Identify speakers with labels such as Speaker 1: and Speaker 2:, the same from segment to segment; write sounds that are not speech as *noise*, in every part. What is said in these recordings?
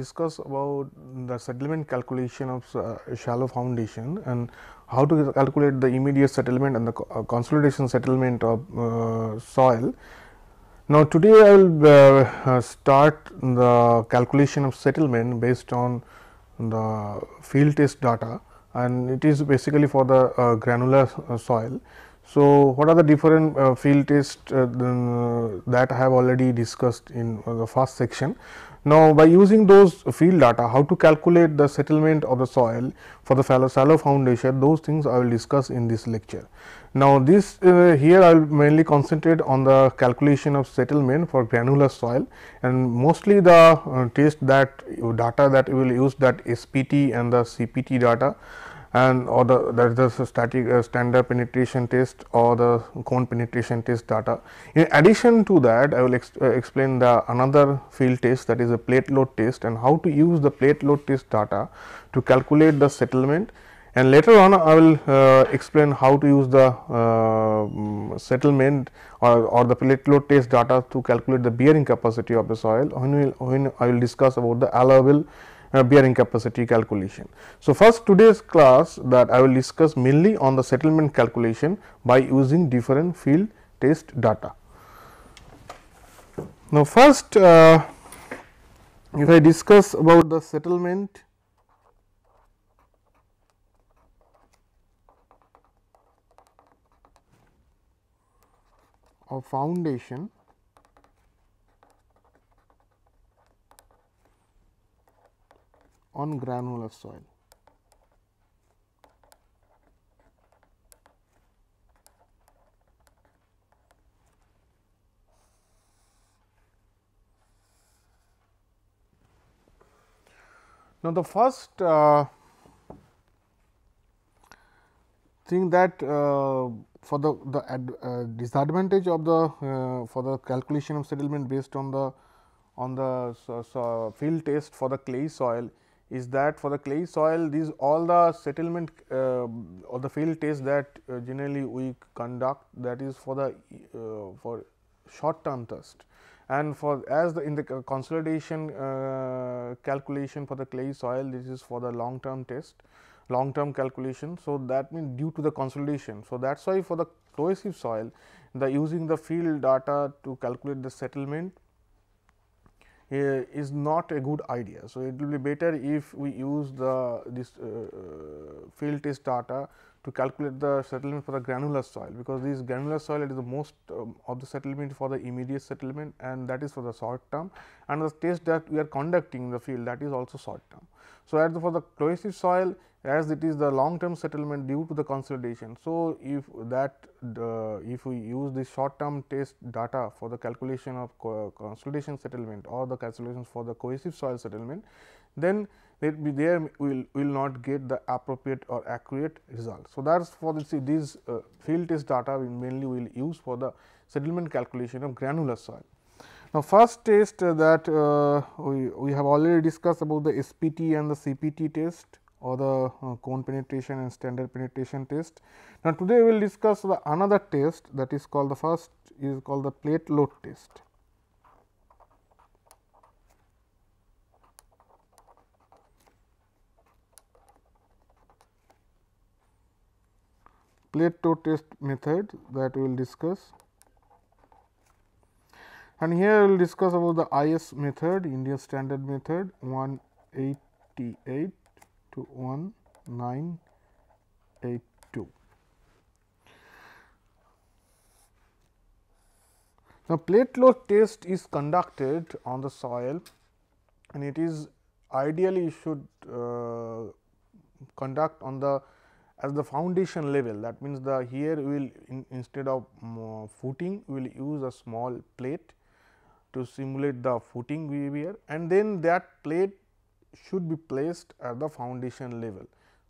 Speaker 1: discuss about the settlement calculation of uh, shallow foundation and how to calculate the immediate settlement and the uh, consolidation settlement of uh, soil. Now, today I will uh, uh, start the calculation of settlement based on the field test data and it is basically for the granular soil. So, what are the different uh, field tests uh, that I have already discussed in uh, the first section. Now, by using those field data, how to calculate the settlement of the soil for the shallow foundation, those things I will discuss in this lecture. Now, this uh, here I will mainly concentrate on the calculation of settlement for granular soil and mostly the uh, test that data that we will use that SPT and the CPT data and or the that is the static uh, standard penetration test or the cone penetration test data. In addition to that I will ex uh, explain the another field test that is a plate load test and how to use the plate load test data to calculate the settlement and later on I will uh, explain how to use the uh, settlement or, or the plate load test data to calculate the bearing capacity of the soil when, we'll, when I will discuss about the allowable uh, bearing capacity calculation. So, first today's class that I will discuss mainly on the settlement calculation by using different field test data. Now, first uh, if I discuss about the settlement of foundation on granular soil. Now, the first uh, thing that uh, for the, the ad, uh, disadvantage of the uh, for the calculation of settlement based on the on the so, so field test for the clay soil is that for the clay soil these all the settlement uh, or the field tests that uh, generally we conduct that is for the uh, for short term test, and for as the in the consolidation uh, calculation for the clay soil this is for the long term test long term calculation. So, that means due to the consolidation. So, that is why for the cohesive soil the using the field data to calculate the settlement is not a good idea. So, it will be better if we use the this uh, uh, field test data to calculate the settlement for the granular soil because this granular soil it is the most um, of the settlement for the immediate settlement and that is for the short term and the test that we are conducting in the field that is also short term. So, as for the cohesive soil as it is the long term settlement due to the consolidation. So, if that uh, if we use the short term test data for the calculation of co consolidation settlement or the calculations for the cohesive soil settlement, then let be there will will not get the appropriate or accurate result. So, that is for this, these uh, field test data we mainly will use for the settlement calculation of granular soil. Now, first test that uh, we, we have already discussed about the SPT and the CPT test or the uh, cone penetration and standard penetration test. Now, today we will discuss the another test that is called the first is called the plate load test. plate to test method that we will discuss. And here we will discuss about the IS method, Indian standard method 188 to 1982. Now, plate load test is conducted on the soil and it is ideally you should uh, conduct on the as the foundation level that means the here we will in, instead of um, footing we will use a small plate to simulate the footing behavior and then that plate should be placed at the foundation level.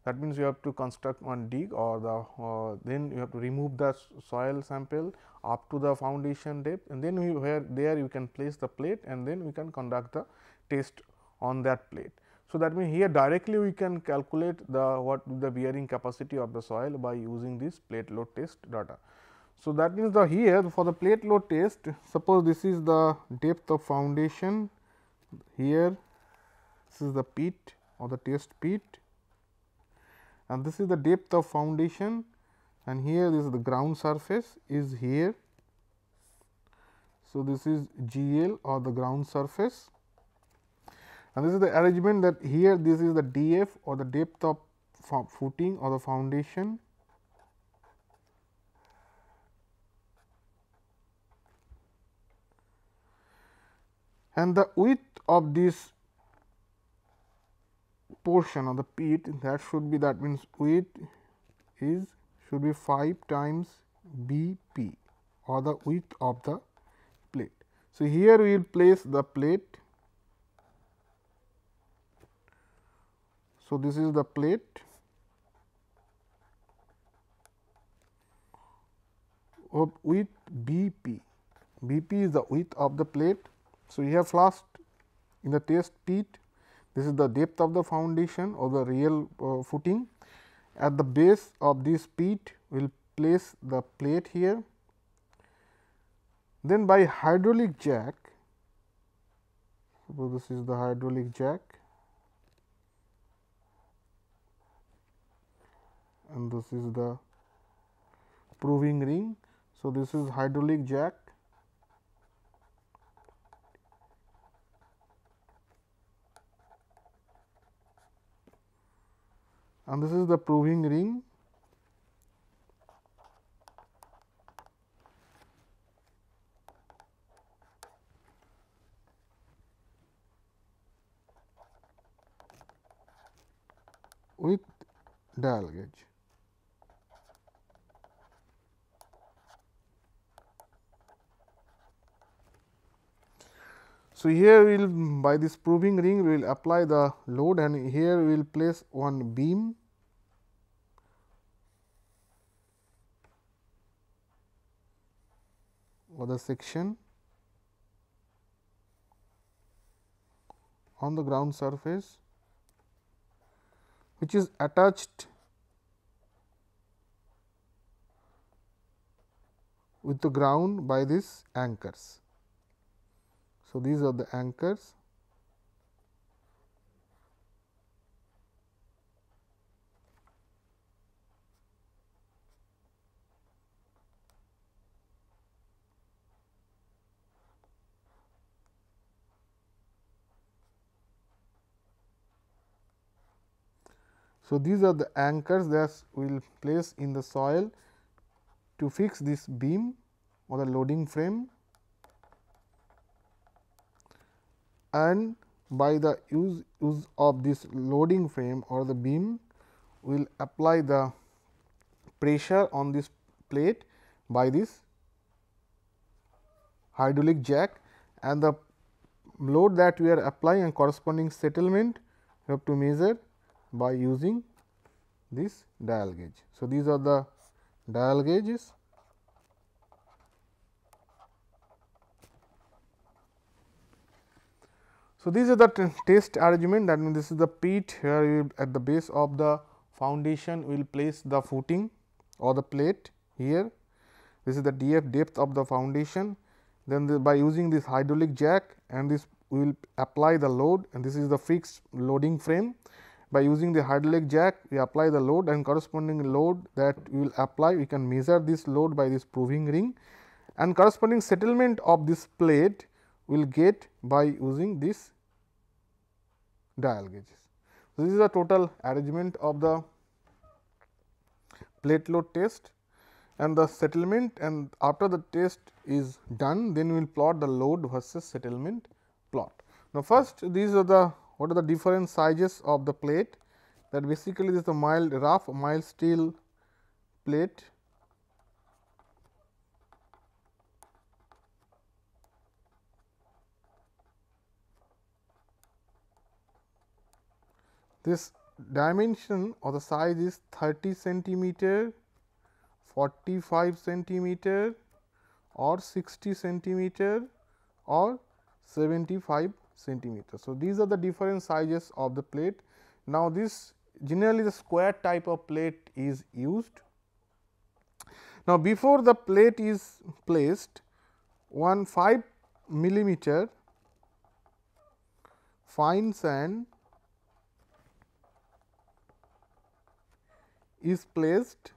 Speaker 1: That means, you have to construct one dig or the uh, then you have to remove the soil sample up to the foundation depth and then we where there you can place the plate and then we can conduct the test on that plate. So, that means, here directly we can calculate the what the bearing capacity of the soil by using this plate load test data. So, that means, the here for the plate load test suppose this is the depth of foundation here this is the pit or the test pit and this is the depth of foundation and here this is the ground surface is here. So, this is G L or the ground surface now, this is the arrangement that here this is the df or the depth of footing or the foundation and the width of this portion of the pit that should be that means width is should be 5 times b p or the width of the plate. So, here we will place the plate So, this is the plate of width B p. B p is the width of the plate. So, we have flashed in the test pit. This is the depth of the foundation or the real uh, footing. At the base of this pit, we will place the plate here. Then by hydraulic jack, suppose this is the hydraulic jack, and this is the proving ring. So, this is hydraulic jack and this is the proving ring. with dial gauge. So, here we will by this proving ring we will apply the load and here we will place one beam the section on the ground surface which is attached with the ground by these anchors. So, these are the anchors So, these are the anchors that we will place in the soil to fix this beam or the loading frame and by the use, use of this loading frame or the beam we will apply the pressure on this plate by this hydraulic jack and the load that we are applying and corresponding settlement we have to measure by using this dial gauge. So, these are the dial gauges So, these are the test arrangement that means this is the pit here you, at the base of the foundation we will place the footing or the plate here. This is the df depth of the foundation then the, by using this hydraulic jack and this we will apply the load and this is the fixed loading frame. By using the hydraulic jack we apply the load and corresponding load that we will apply we can measure this load by this proving ring and corresponding settlement of this plate will get by using this dial gauges. So, this is the total arrangement of the plate load test and the settlement and after the test is done then we will plot the load versus settlement plot. Now, first these are the what are the different sizes of the plate that basically this is the mild rough mild steel plate This dimension or the size is 30 centimeter, 45 centimeter or 60 centimeter or 75 centimeter. So, these are the different sizes of the plate. Now, this generally the square type of plate is used. Now, before the plate is placed one 5 millimeter fine sand is placed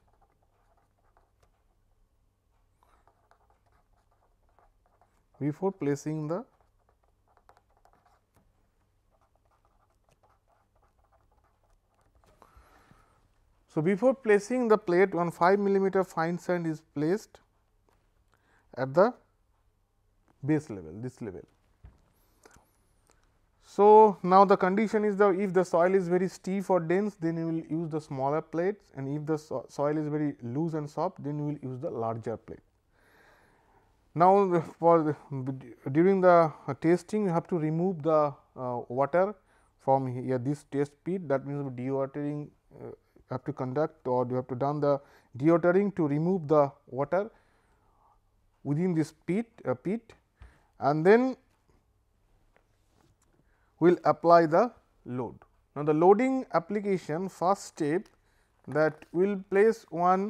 Speaker 1: before placing the So, before placing the plate one 5 millimeter fine sand is placed at the base level this level. So, now the condition is the if the soil is very stiff or dense then you will use the smaller plates and if the so soil is very loose and soft then you will use the larger plate. Now, for the, during the testing you have to remove the uh, water from here this test pit that means dewatering uh, have to conduct or you have to done the dewatering to remove the water within this pit uh, pit and then will apply the load. Now, the loading application first step that will place one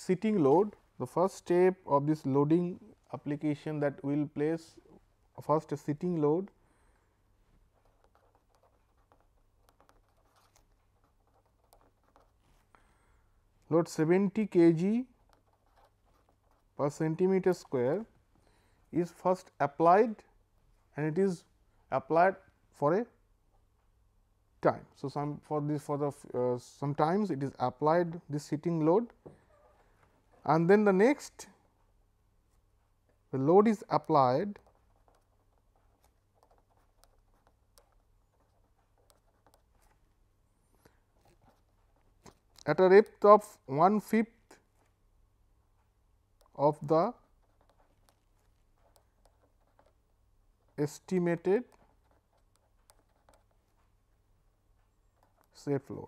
Speaker 1: sitting load, the first step of this loading application that will place first a sitting load load 70 kg per centimeter square is first applied and it is applied for a time. So, some for this for the uh, sometimes it is applied this heating load and then the next the load is applied at a depth of one fifth of the estimated Safe load.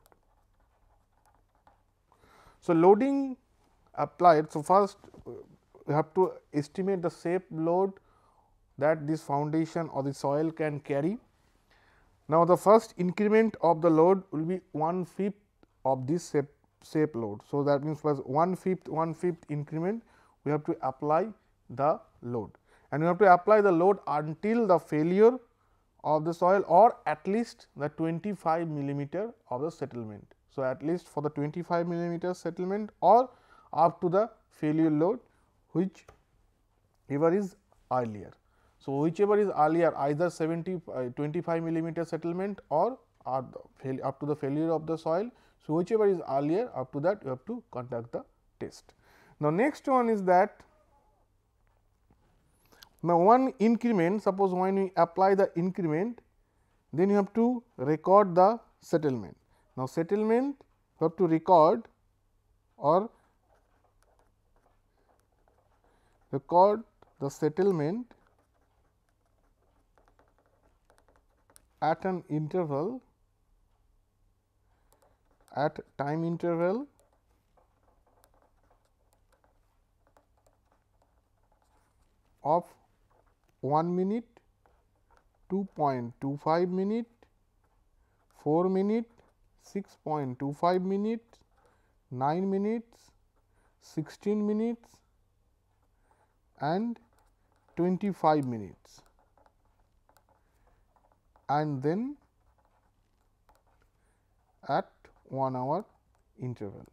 Speaker 1: So, loading applied. So, first we have to estimate the shape load that this foundation or the soil can carry. Now, the first increment of the load will be one fifth of this shape, safe load. So, that means first one fifth one fifth increment we have to apply the load and we have to apply the load until the failure of the soil or at least the 25 millimeter of the settlement. So, at least for the 25 millimeter settlement or up to the failure load which ever is earlier. So, whichever is earlier either 70 uh, 25 millimeter settlement or up to the failure of the soil. So, whichever is earlier up to that you have to conduct the test. Now, next one is that now, one increment suppose when we apply the increment then you have to record the settlement. Now, settlement you have to record or record the settlement at an interval at time interval of 1 minute, 2.25 minute, 4 minute, 6.25 minutes, 9 minutes, 16 minutes and 25 minutes and then at 1 hour interval.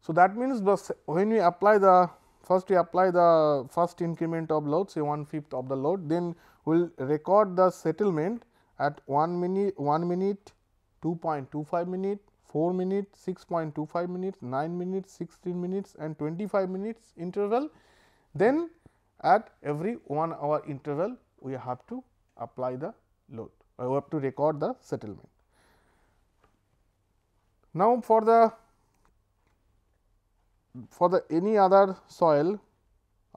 Speaker 1: So, that means the when we apply the first we apply the first increment of load say one fifth of the load then we will record the settlement at 1 minute 1 minute 2.25 minute 4 minutes, 6.25 minutes, 9 minutes, 16 minutes and 25 minutes interval. Then at every 1 hour interval we have to apply the load, we have to record the settlement. Now, for the for the any other soil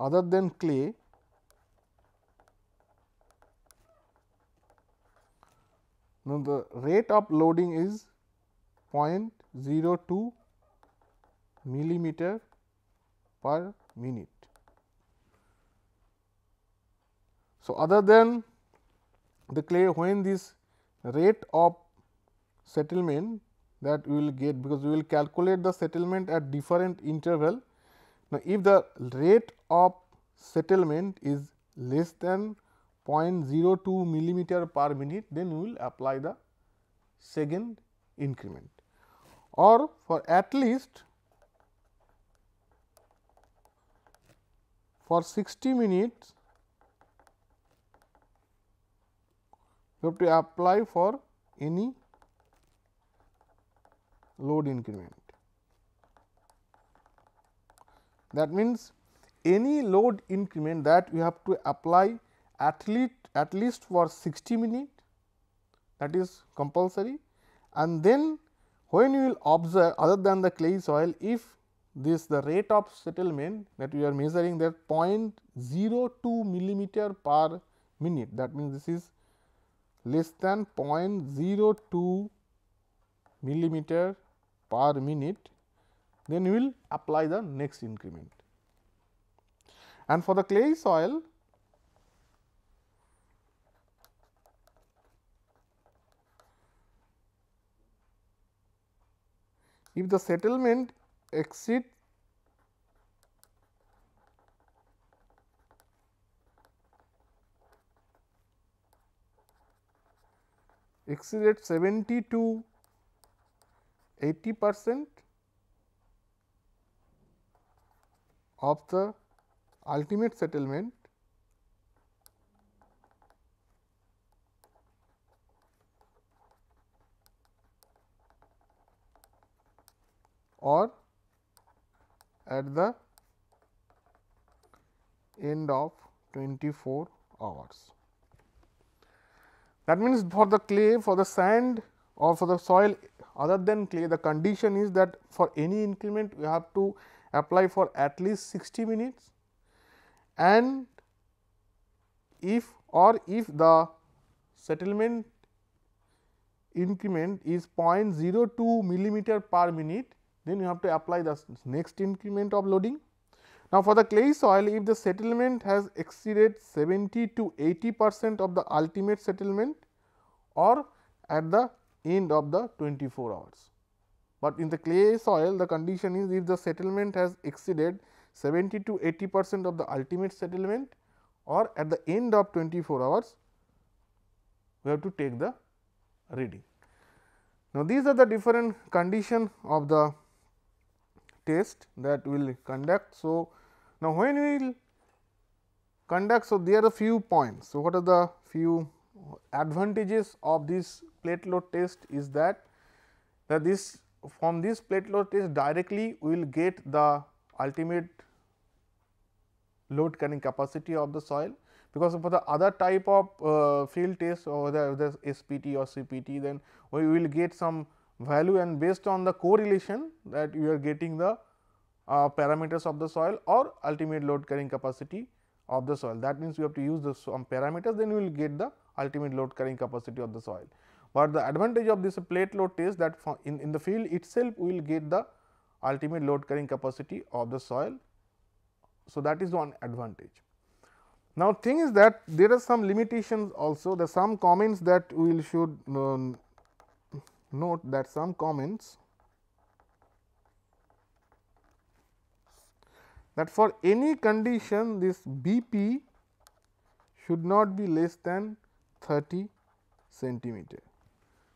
Speaker 1: other than clay now the rate of loading is 0.02 millimeter per minute. So, other than the clay when this rate of settlement that we will get because we will calculate the settlement at different interval. Now, if the rate of settlement is less than 0.02 millimeter per minute, then we will apply the second increment or for at least for 60 minutes you have to apply for any load increment. That means, any load increment that we have to apply at least at least for 60 minutes that is compulsory and then when you will observe other than the clay soil if this the rate of settlement that we are measuring that 0.02 millimeter per minute that means this is less than 0.02 millimeter per minute, then we will apply the next increment. And for the clay soil, if the settlement exceeds exceeded 72 80 percent of the ultimate settlement or at the end of 24 hours. That means, for the clay, for the sand or for the soil other than clay the condition is that for any increment we have to apply for at least 60 minutes and if or if the settlement increment is 0.02 millimeter per minute then you have to apply the next increment of loading. Now, for the clay soil if the settlement has exceeded 70 to 80 percent of the ultimate settlement or at the end of the 24 hours. But in the clay soil the condition is if the settlement has exceeded 70 to 80 percent of the ultimate settlement or at the end of 24 hours we have to take the reading. Now, these are the different condition of the test that we will conduct. So, now when we will conduct, so there are few points. So, what are the few advantages of this plate load test is that, that this from this plate load test directly we will get the ultimate load carrying capacity of the soil because for the other type of uh, field test or the, the SPT or CPT then we will get some value and based on the correlation that you are getting the uh, parameters of the soil or ultimate load carrying capacity of the soil. That means, you have to use the some parameters then you will get the ultimate load carrying capacity of the soil. But the advantage of this plate load is that in, in the field itself we will get the ultimate load carrying capacity of the soil. So, that is one advantage. Now, thing is that there are some limitations also there are some comments that we will should um, note that some comments that for any condition this BP should not be less than 30 centimeter.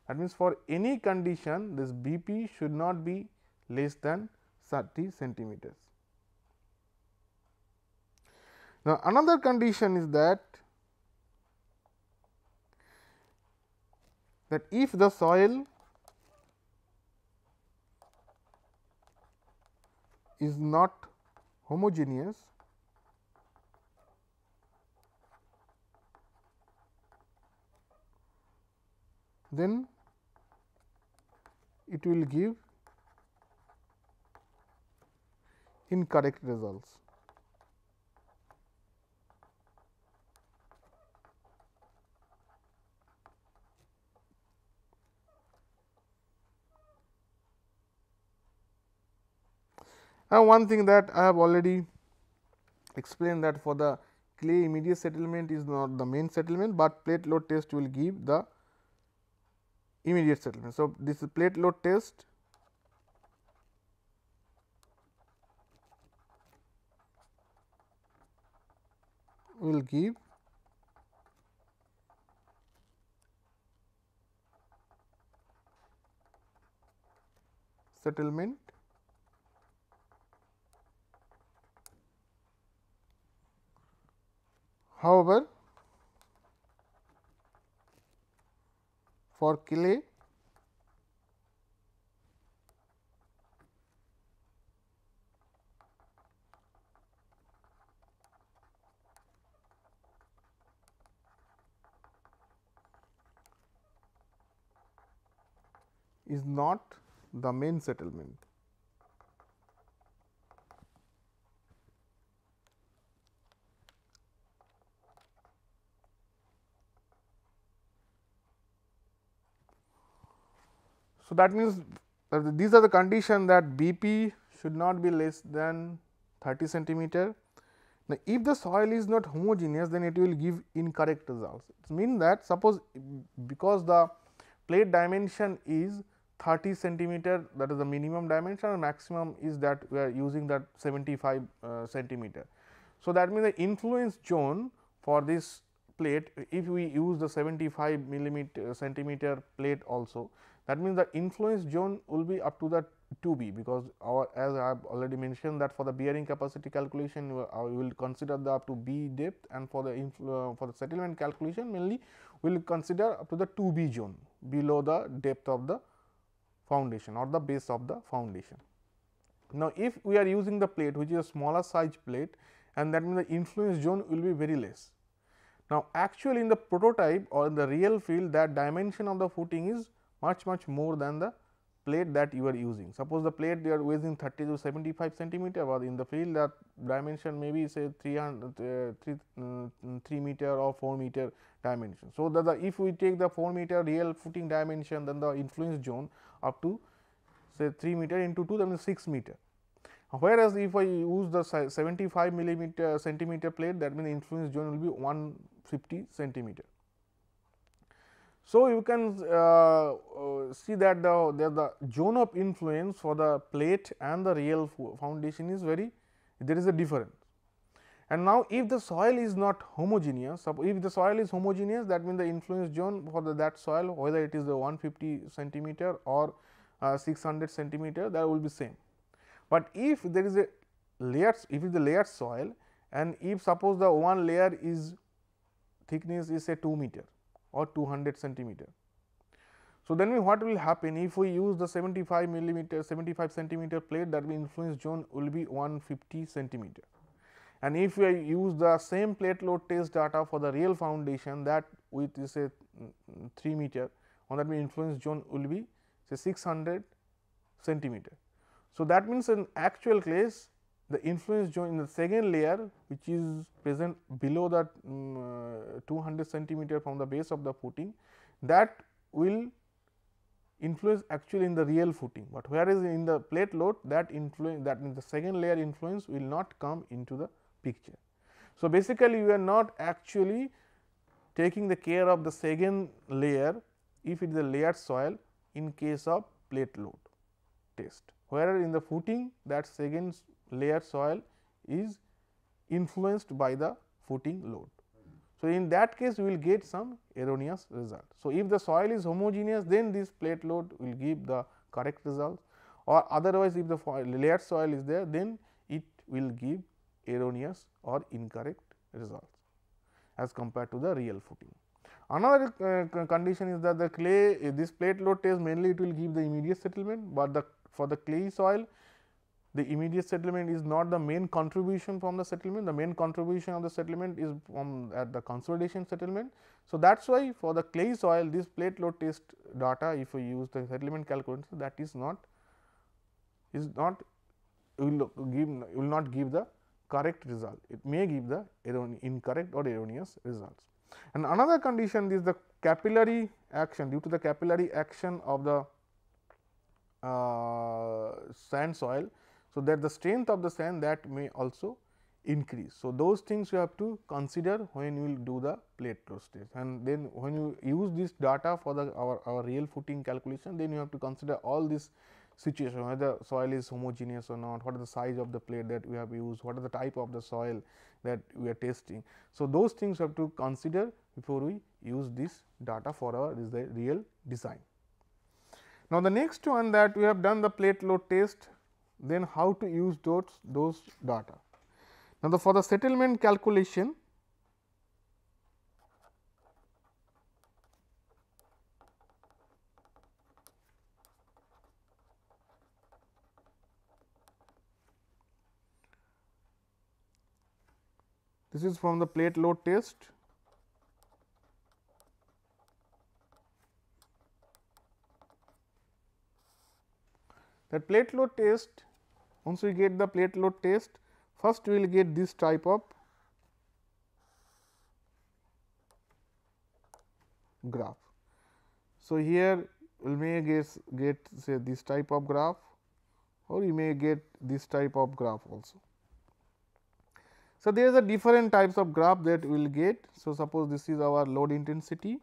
Speaker 1: That means, for any condition this BP should not be less than 30 centimeters. Now, another condition is that that if the soil is not homogeneous then it will give incorrect results. And one thing that I have already explained that for the clay immediate settlement is not the main settlement, but plate load test will give the immediate settlement. So, this is plate load test will give settlement however for clay is not the main settlement. So, that means uh, these are the condition that BP should not be less than 30 centimeter. Now, if the soil is not homogeneous then it will give incorrect results. It means that suppose because the plate dimension is 30 centimeter that is the minimum dimension and maximum is that we are using that 75 uh, centimeter. So, that means the influence zone for this plate if we use the 75 millimeter centimeter plate also. That means the influence zone will be up to the 2B because our as I have already mentioned that for the bearing capacity calculation we uh, will consider the up to B depth and for the uh, for the settlement calculation mainly we will consider up to the 2B zone below the depth of the foundation or the base of the foundation. Now, if we are using the plate which is a smaller size plate and that means the influence zone will be very less. Now, actually in the prototype or in the real field that dimension of the footing is much much more than the plate that you are using. Suppose the plate you are using 30 to 75 centimeter but in the field that dimension may be say 300, uh, 3, mm, 3 meter or 4 meter dimension. So, that the if we take the 4 meter real footing dimension then the influence zone up to say 3 meter into 2 that means 6 meter. Whereas, if I use the 75 millimeter centimeter plate that means influence zone will be 150 centimeter. So, you can uh, uh, see that the, the, the zone of influence for the plate and the real foundation is very there is a difference. And now, if the soil is not homogeneous, if the soil is homogeneous that means the influence zone for the, that soil whether it is the 150 centimeter or uh, 600 centimeter that will be same. But if there is a layers, if it's a layered soil and if suppose the one layer is thickness is say 2 meter or 200 centimeter. So, then we what will happen if we use the 75 millimeter 75 centimeter plate that will influence zone will be 150 centimeter. And if we use the same plate load test data for the real foundation that with is a 3 meter on that the influence zone will be say 600 centimeter. So, that means in actual case the influence zone in the second layer which is present below that um, uh, 200 centimeter from the base of the footing that will influence actually in the real footing, but whereas in the plate load that influence that in the second layer influence will not come into the picture. So, basically we are not actually taking the care of the second layer if it is a layered soil in case of plate load test, whereas in the footing that second layer soil is influenced by the footing load. So, in that case we will get some erroneous result. So, if the soil is homogeneous then this plate load will give the correct result or otherwise if the layer soil is there then it will give erroneous or incorrect results as compared to the real footing. Another uh, condition is that the clay this plate load test mainly it will give the immediate settlement, but the for the clay soil the immediate settlement is not the main contribution from the settlement, the main contribution of the settlement is from at the consolidation settlement. So, that is why for the clay soil this plate load test data if we use the settlement calculation that is not is not will give will not give the correct result, it may give the incorrect or erroneous results. And another condition is the capillary action due to the capillary action of the uh, sand soil so, that the strength of the sand that may also increase. So, those things you have to consider when you will do the plate load stress and then when you use this data for the our, our real footing calculation then you have to consider all this situation whether soil is homogeneous or not, what is the size of the plate that we have used, what is the type of the soil that we are testing. So, those things have to consider before we use this data for our is the real design. Now, the next one that we have done the plate load test then how to use those, those data. Now, the, for the settlement calculation, this is from the plate load test. That plate load test once we get the plate load test, first we will get this type of graph. So, here we may get, get say this type of graph or you may get this type of graph also. So, there is a different types of graph that we will get. So, suppose this is our load intensity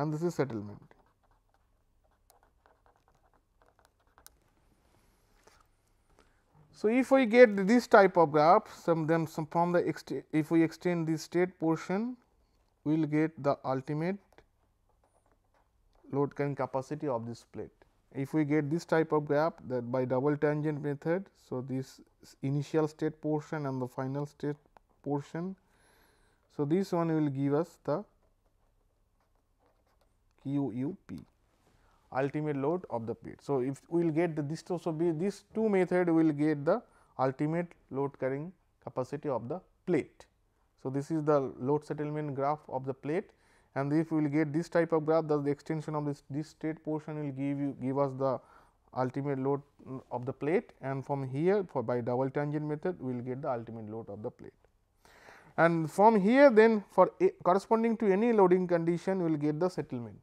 Speaker 1: and this is settlement. So, if we get this type of graph some some from the if we extend the state portion we will get the ultimate load carrying capacity of this plate. If we get this type of graph that by double tangent method. So, this initial state portion and the final state portion. So, this one will give us the Q U P ultimate load of the plate. So, if we will get the, this also be this two method will get the ultimate load carrying capacity of the plate. So, this is the load settlement graph of the plate and if we will get this type of graph the extension of this this state portion will give you give us the ultimate load of the plate and from here for by double tangent method we will get the ultimate load of the plate. And from here then for a, corresponding to any loading condition we will get the settlement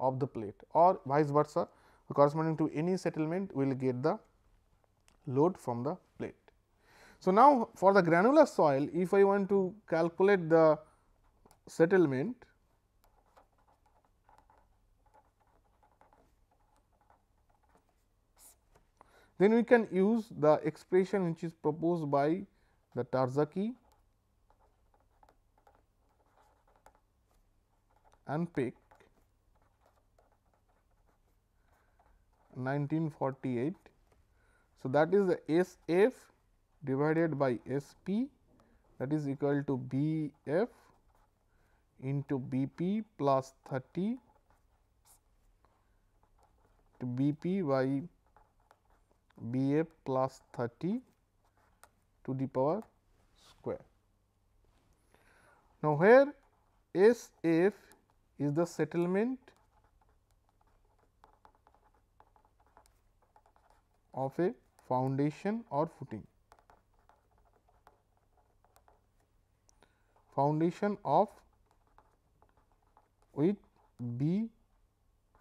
Speaker 1: of the plate or vice versa corresponding to any settlement we will get the load from the plate. So, now for the granular soil if I want to calculate the settlement then we can use the expression which is proposed by the Tarzaki and Peck 1948. So, that is the S f divided by S p that is equal to B f into B p plus 30 to B p by B f plus 30 to the power square. Now, where S f is the settlement of a foundation or footing. Foundation of with B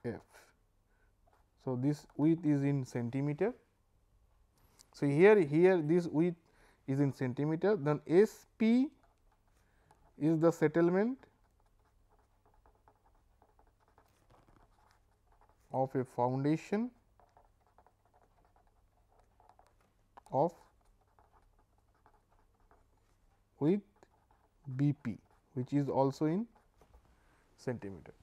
Speaker 1: F. So, this width is in centimeter. So, here here this width is in centimeter then S p is the settlement of a foundation of with BP which is also in centimeter.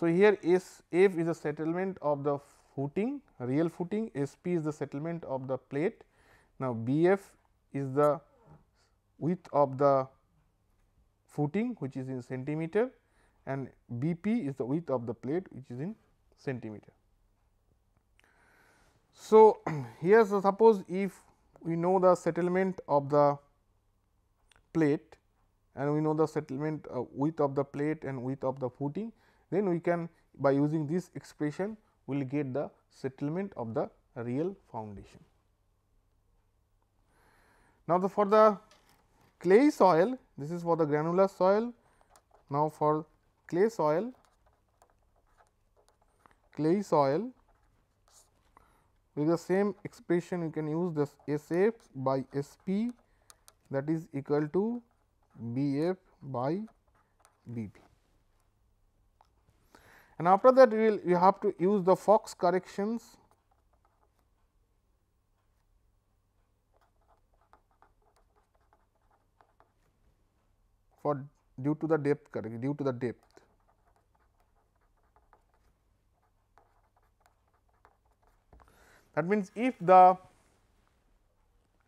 Speaker 1: So, here S F is the settlement of the footing real footing S P is the settlement of the plate. Now, B F is the width of the footing which is in centimeter and B P is the width of the plate which is in centimeter. So, *clears throat* here suppose if we know the settlement of the plate and we know the settlement uh, width of the plate and width of the footing, then we can by using this expression we will get the settlement of the real foundation. Now, the, for the clay soil, this is for the granular soil. Now, for clay soil, clay soil, with the same expression you can use this S f by S p that is equal to B f by B p. And after that we will we have to use the Fox corrections for due to the depth correct due to the depth. That means, if the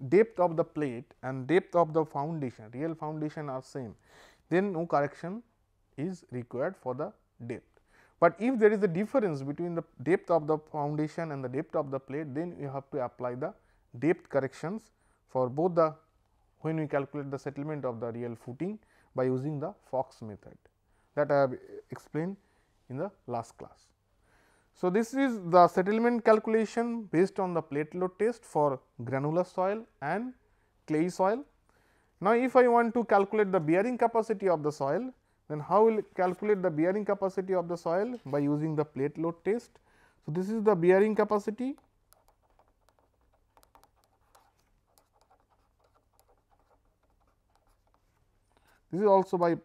Speaker 1: depth of the plate and depth of the foundation real foundation are same, then no correction is required for the depth. But if there is a difference between the depth of the foundation and the depth of the plate, then you have to apply the depth corrections for both the when we calculate the settlement of the real footing by using the Fox method that I have explained in the last class. So, this is the settlement calculation based on the plate load test for granular soil and clay soil. Now, if I want to calculate the bearing capacity of the soil, then how will calculate the bearing capacity of the soil by using the plate load test. So, this is the bearing capacity this is also by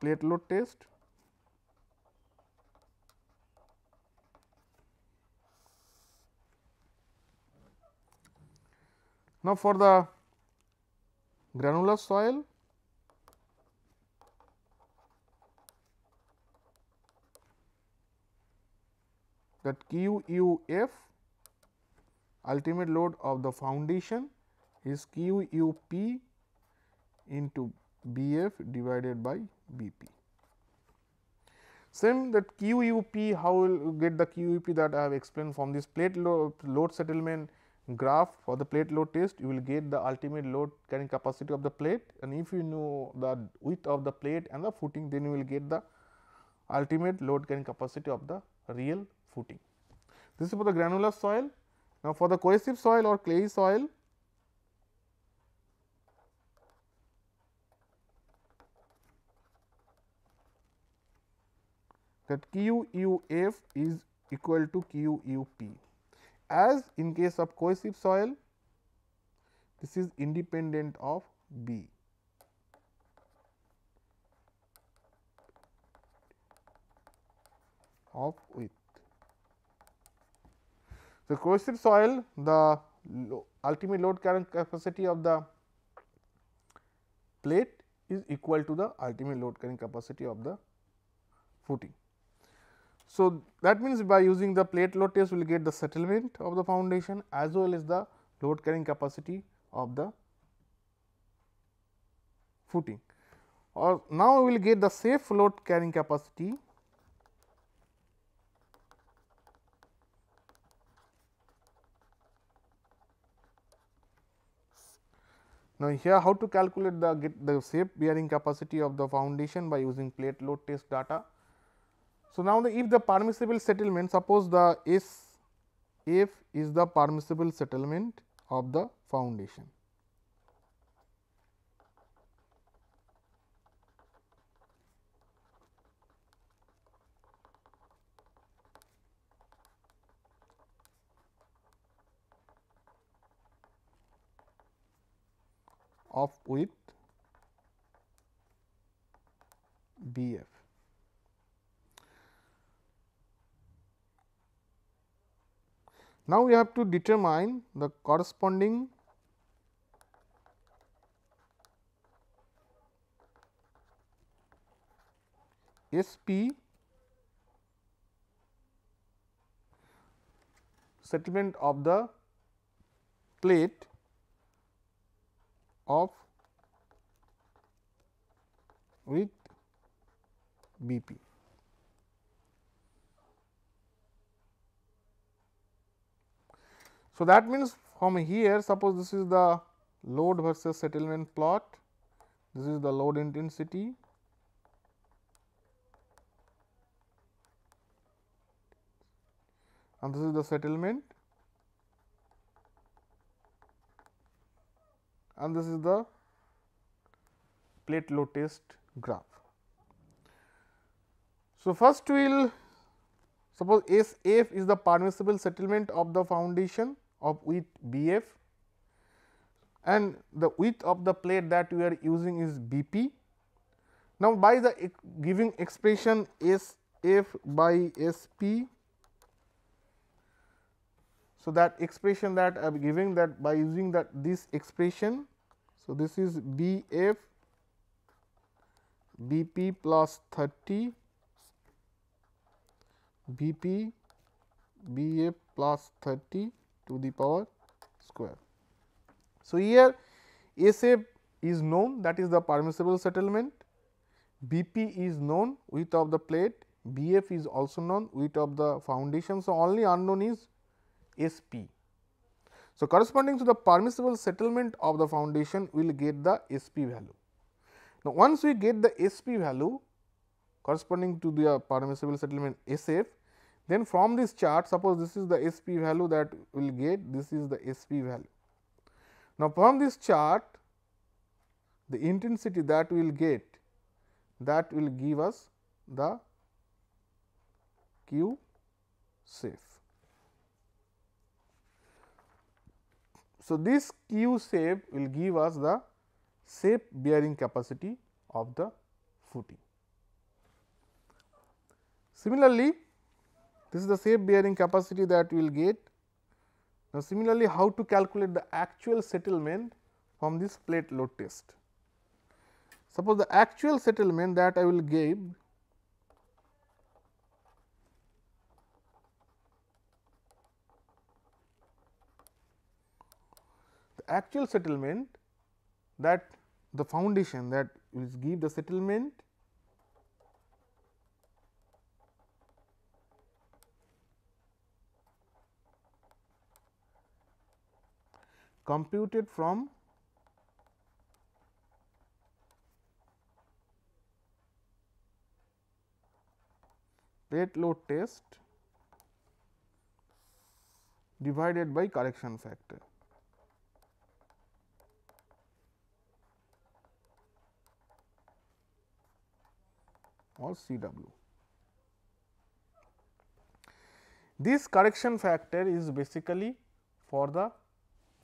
Speaker 1: plate load test. Now, for the granular soil, that QUF ultimate load of the foundation is QUP into BF divided by BP. Same that QUP, how will get the QUP that I have explained from this plate load, load settlement graph for the plate load test you will get the ultimate load carrying capacity of the plate and if you know the width of the plate and the footing then you will get the ultimate load carrying capacity of the real footing. This is for the granular soil. Now, for the cohesive soil or clay soil that Q U F is equal to Q U P as in case of cohesive soil this is independent of B. of width. The cohesive soil the ultimate load carrying capacity of the plate is equal to the ultimate load carrying capacity of the footing. So, that means by using the plate load test we will get the settlement of the foundation as well as the load carrying capacity of the footing or now we will get the safe load carrying capacity Now, here how to calculate the get the safe bearing capacity of the foundation by using plate load test data. So, now the if the permissible settlement suppose the S F is the permissible settlement of the foundation. of width BF. Now, we have to determine the corresponding SP settlement of the plate of with BP. So, that means from here suppose this is the load versus settlement plot, this is the load intensity and this is the settlement and this is the plate load test graph. So, first we will suppose S f is the permissible settlement of the foundation of width BF and the width of the plate that we are using is BP. Now, by the giving expression S f by S p. So, that expression that I am giving that by using that this expression. So, this is BF, BP 30 BP, B p B f plus 30 to the power square. So, here S f is known that is the permissible settlement, BP is known width of the plate, BF is also known width of the foundation. So, only unknown is SP. So, corresponding to the permissible settlement of the foundation we will get the SP value. Now, once we get the SP value corresponding to the permissible settlement SF, then from this chart suppose this is the SP value that we will get this is the SP value. Now, from this chart the intensity that we will get that will give us the Q safe. So, this Q shape will give us the shape bearing capacity of the footing. Similarly, this is the shape bearing capacity that we will get. Now, similarly, how to calculate the actual settlement from this plate load test. Suppose the actual settlement that I will give the actual settlement that the foundation that will give the settlement computed from plate load test divided by correction factor. or CW. This correction factor is basically for the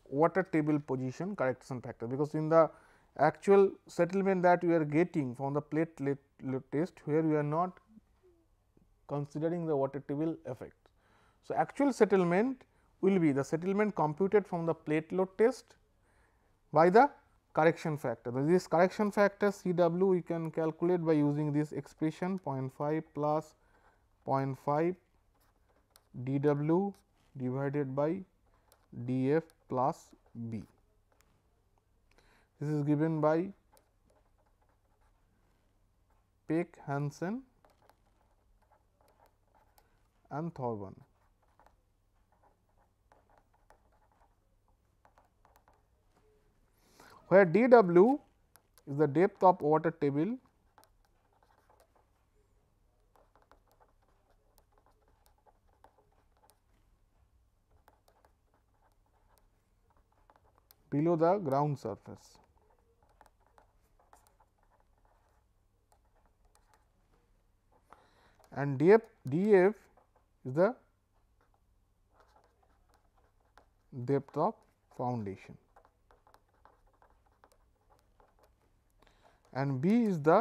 Speaker 1: water table position correction factor, because in the actual settlement that we are getting from the platelet test where we are not considering the water table effect. So, actual settlement will be the settlement computed from the plate load test by the correction factor. this correction factor C w we can calculate by using this expression 0.5 plus 0.5 d w divided by d f plus b. This is given by Peck, Hansen and Thorburn. Where dw is the depth of water table below the ground surface. and df, df is the depth of foundation and b is the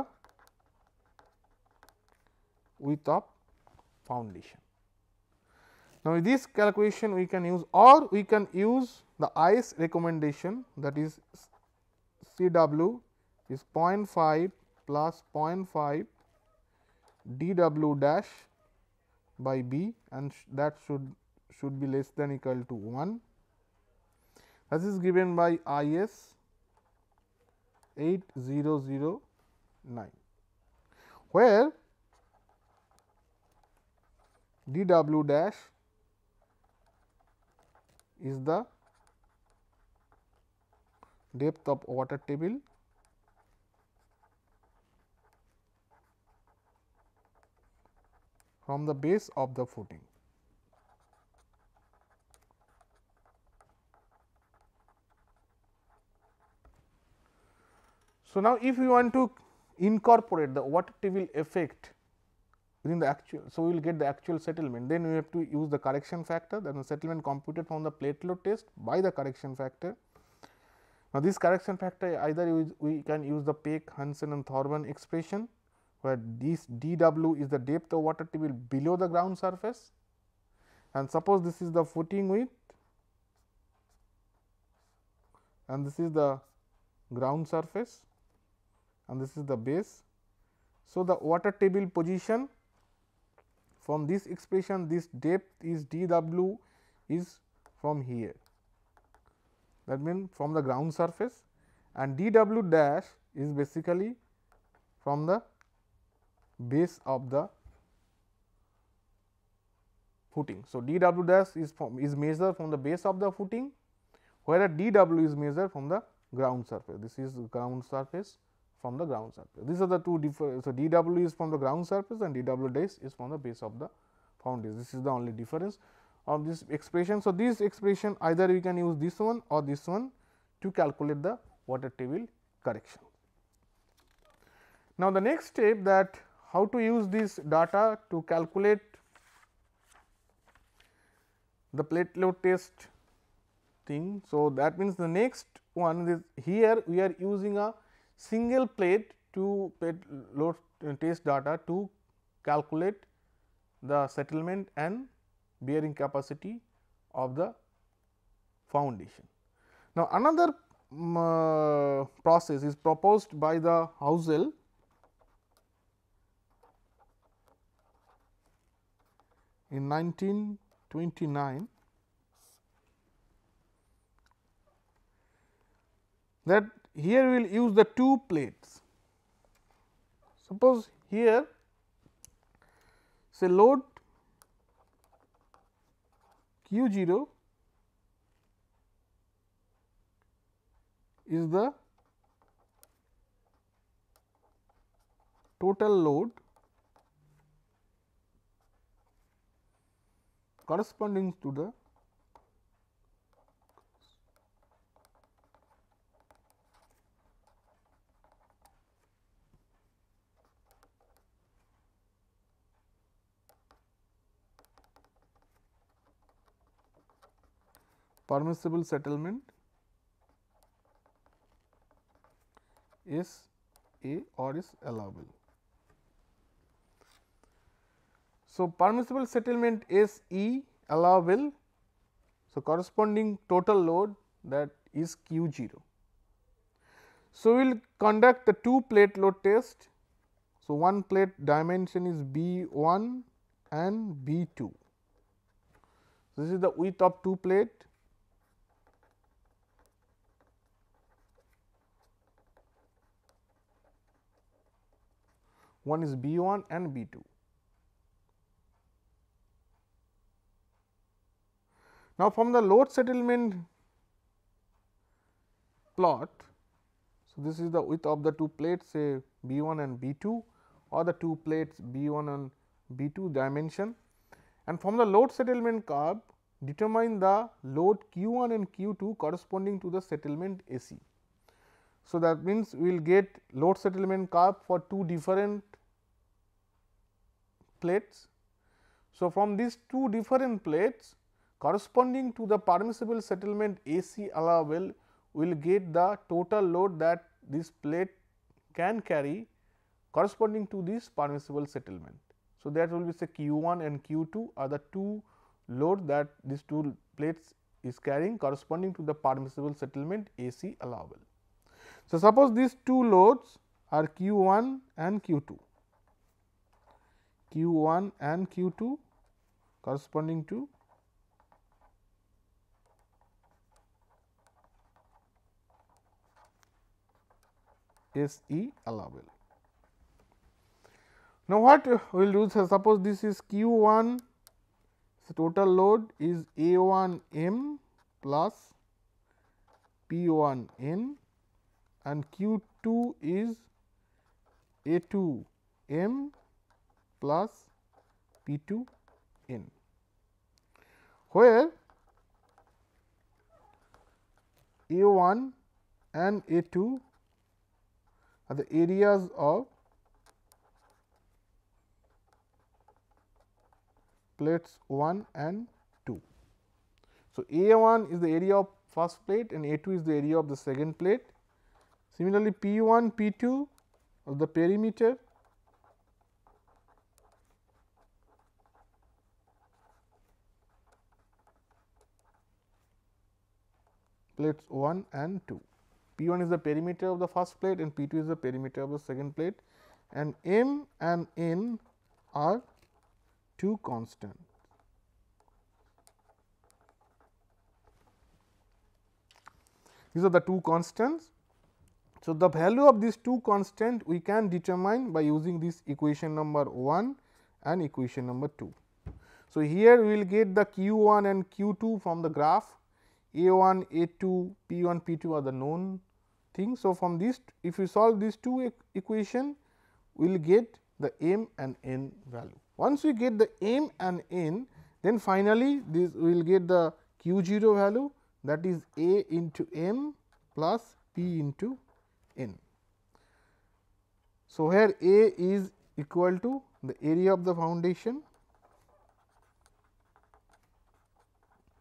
Speaker 1: width of foundation. Now, with this calculation we can use or we can use the ICE recommendation that is CW is 0.5 plus 0.5 dW dash by B and sh that should should be less than equal to 1. This is given by IS 8009 where dW dash is the depth of water table from the base of the footing. So, now if we want to incorporate the water table effect within the actual, so we will get the actual settlement, then we have to use the correction factor, then the settlement computed from the plate load test by the correction factor now, this correction factor either we can use the Peck, Hansen and Thorben expression where this dw is the depth of water table below the ground surface and suppose this is the footing width and this is the ground surface and this is the base. So, the water table position from this expression this depth is dw is from here that means from the ground surface and dw dash is basically from the base of the footing. So, dw dash is from is measured from the base of the footing whereas dw is measured from the ground surface. This is ground surface from the ground surface. These are the two different. So, dw is from the ground surface and dw dash is from the base of the foundation. This is the only difference of this expression. So, this expression either we can use this one or this one to calculate the water table correction. Now, the next step that how to use this data to calculate the plate load test thing. So, that means the next one is here we are using a single plate to plate load test data to calculate the settlement and bearing capacity of the foundation. Now, another um, uh, process is proposed by the Hausel in 1929 that here we will use the two plates. Suppose here say load U 0 is the total load corresponding to the permissible settlement is A or is allowable. So, permissible settlement is E allowable. So, corresponding total load that is Q 0. So, we will conduct the two plate load test. So, one plate dimension is B 1 and B 2. this is the width of two plate one is B 1 and B 2. Now, from the load settlement plot, so this is the width of the two plates say B 1 and B 2 or the two plates B 1 and B 2 dimension and from the load settlement curve determine the load Q 1 and Q 2 corresponding to the settlement AC. So, that means, we will get load settlement curve for two different plates. So, from these two different plates corresponding to the permissible settlement AC allowable will get the total load that this plate can carry corresponding to this permissible settlement. So, that will be say Q 1 and Q 2 are the two load that these two plates is carrying corresponding to the permissible settlement AC allowable. So, suppose these two loads are Q 1 and Q 2 q 1 and q 2 corresponding to S E allowable. Now, what we will do is suppose this is q 1 so total load is A 1 m plus P 1 n and q 2 is A 2 m plus P 2 n, where A 1 and A 2 are the areas of plates 1 and 2. So, A 1 is the area of first plate and A 2 is the area of the second plate. Similarly, P 1, P 2 of the perimeter plates 1 and 2. P 1 is the perimeter of the first plate and P 2 is the perimeter of the second plate and M and N are two constants. These are the two constants. So, the value of these two constant we can determine by using this equation number 1 and equation number 2. So, here we will get the q 1 and q 2 from the graph a1, A2, P1, P2 are the known things. So, from this if you solve these two e equation we will get the m and n value. Once we get the m and n then finally, this we will get the q 0 value that is a into m plus p into n. So, here a is equal to the area of the foundation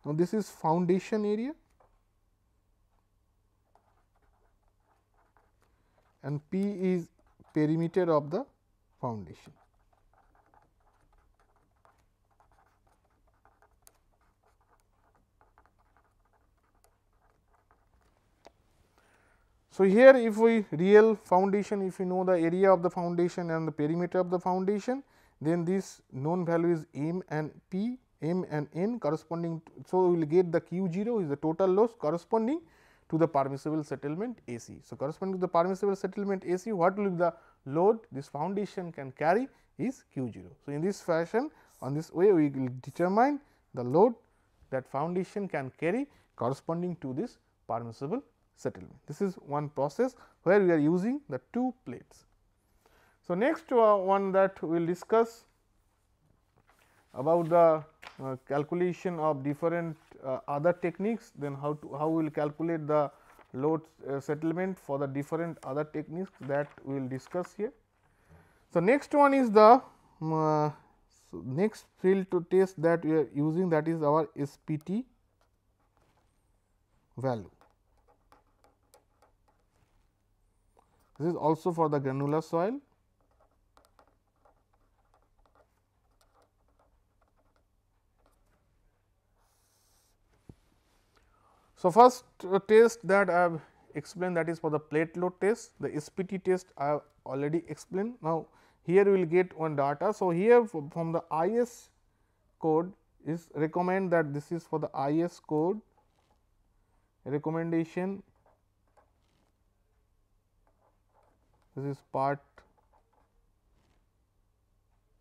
Speaker 1: Now, this is foundation area and P is perimeter of the foundation. So, here if we real foundation, if we know the area of the foundation and the perimeter of the foundation, then this known value is m and p m and n corresponding to, so we will get the q 0 is the total loss corresponding to the permissible settlement A c. So, corresponding to the permissible settlement A c what will be the load this foundation can carry is q 0. So, in this fashion on this way we will determine the load that foundation can carry corresponding to this permissible settlement. This is one process where we are using the two plates. So, next uh, one that we will discuss about the uh, calculation of different uh, other techniques then how to how we will calculate the load uh, settlement for the different other techniques that we will discuss here. So, next one is the um, uh, so next field to test that we are using that is our SPT value. This is also for the granular soil So, first uh, test that I have explained that is for the plate load test, the SPT test I have already explained. Now, here we will get one data. So, here from the IS code is recommend that this is for the IS code recommendation this is part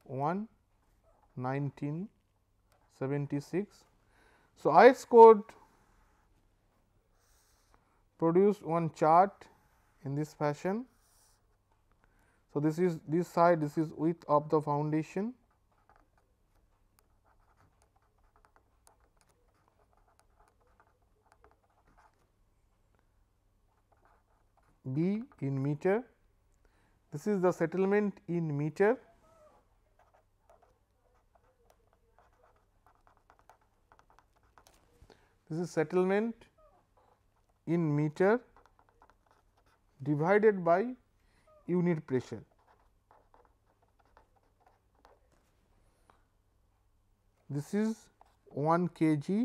Speaker 1: 1 1976. So, IS code produce one chart in this fashion. So, this is this side this is width of the foundation B in meter, this is the settlement in meter this is settlement in meter divided by unit pressure. This is 1 kg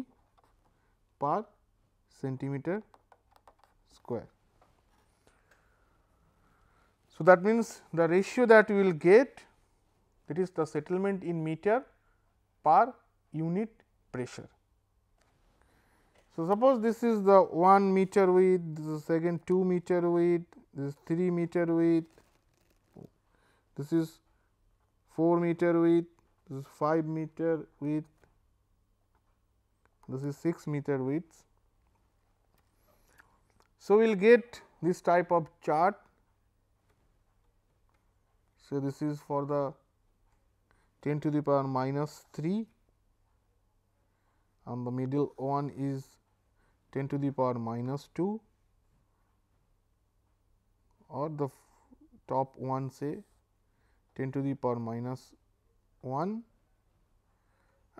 Speaker 1: per centimeter square. So, that means, the ratio that we will get that is the settlement in meter per unit pressure. So, suppose this is the 1 meter width, this is again 2 meter width, this is 3 meter width, this is 4 meter width, this is 5 meter width, this is 6 meter width. So, we will get this type of chart. So, this is for the 10 to the power minus 3 and the middle one is 10 to the power minus 2 or the top one say 10 to the power minus 1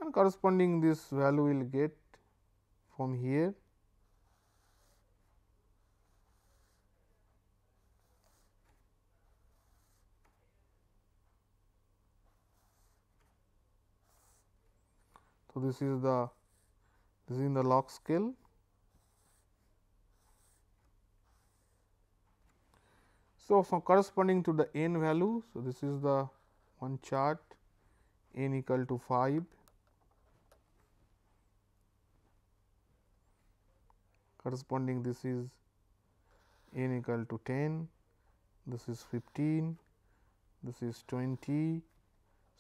Speaker 1: and corresponding this value will get from here So, this is the this is in the log scale So, corresponding to the n value, so this is the one chart n equal to 5 corresponding this is n equal to 10, this is 15, this is 20.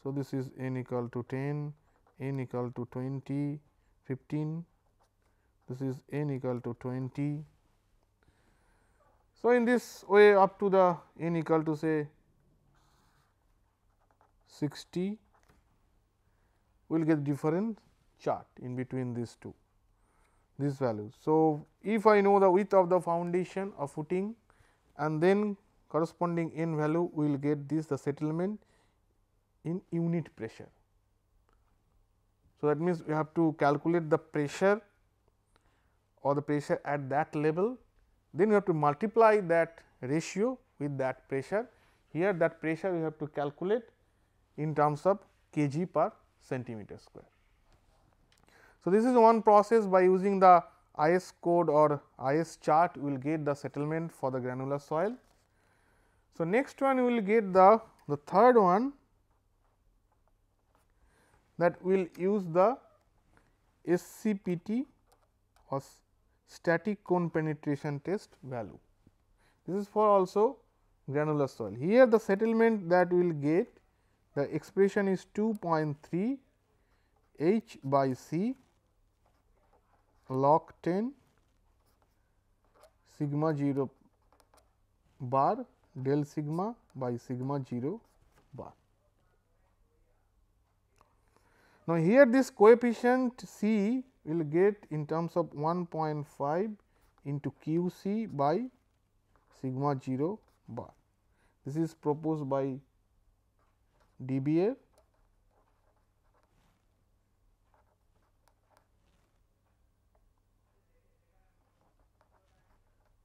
Speaker 1: So, this is n equal to 10, n equal to 20, 15, this is n equal to 20, so, in this way up to the n equal to say 60 we will get different chart in between these two these values. So, if I know the width of the foundation of footing and then corresponding n value we will get this the settlement in unit pressure. So, that means, we have to calculate the pressure or the pressure at that level then you have to multiply that ratio with that pressure. Here that pressure you have to calculate in terms of kg per centimeter square. So, this is one process by using the IS code or IS chart we will get the settlement for the granular soil. So, next one we will get the, the third one that will use the SCPT or static cone penetration test value. This is for also granular soil. Here the settlement that we will get the expression is 2.3 H by C log 10 sigma 0 bar del sigma by sigma 0 bar. Now, here this coefficient C we will get in terms of 1.5 into q c by sigma 0 bar. This is proposed by DBA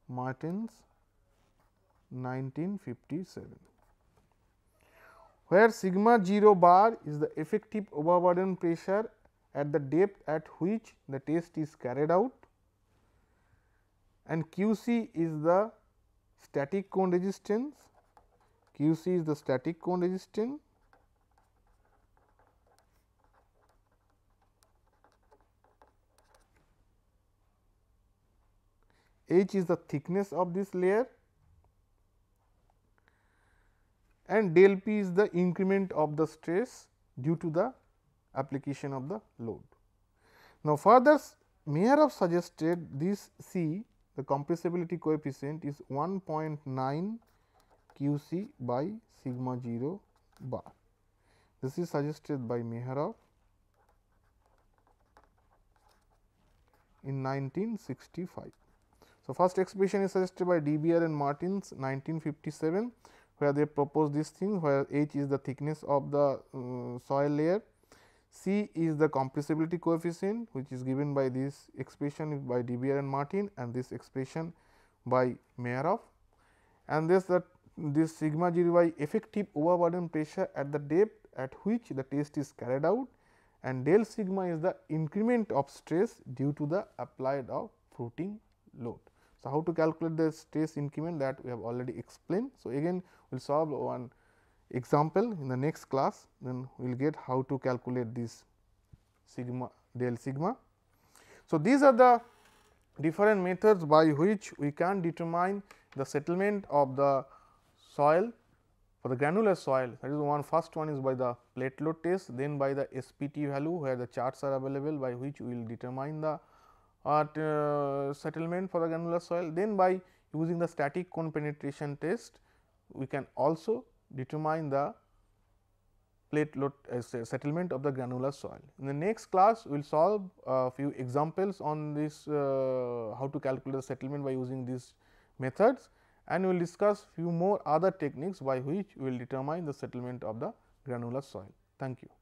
Speaker 1: Martins 1957, where sigma 0 bar is the effective overburden pressure at the depth at which the test is carried out and q c is the static cone resistance, q c is the static cone resistance h is the thickness of this layer and del p is the increment of the stress due to the application of the load. Now, further Meyerhoff suggested this C the compressibility coefficient is 1.9 q c by sigma 0 bar. This is suggested by Meyerhoff in 1965. So, first expression is suggested by DBR and Martins 1957 where they propose this thing where h is the thickness of the uh, soil layer C is the compressibility coefficient which is given by this expression by De and Martin and this expression by Meyerhoff and this that this sigma 0 by effective overburden pressure at the depth at which the test is carried out and del sigma is the increment of stress due to the applied of floating load. So, how to calculate the stress increment that we have already explained. So, again we will solve one example in the next class then we will get how to calculate this sigma del sigma. So, these are the different methods by which we can determine the settlement of the soil for the granular soil that is one first one is by the plate load test then by the SPT value where the charts are available by which we will determine the uh, uh, settlement for the granular soil then by using the static cone penetration test we can also determine the plate load uh, settlement of the granular soil. In the next class, we will solve a few examples on this uh, how to calculate the settlement by using these methods and we will discuss few more other techniques by which we will determine the settlement of the granular soil. Thank you.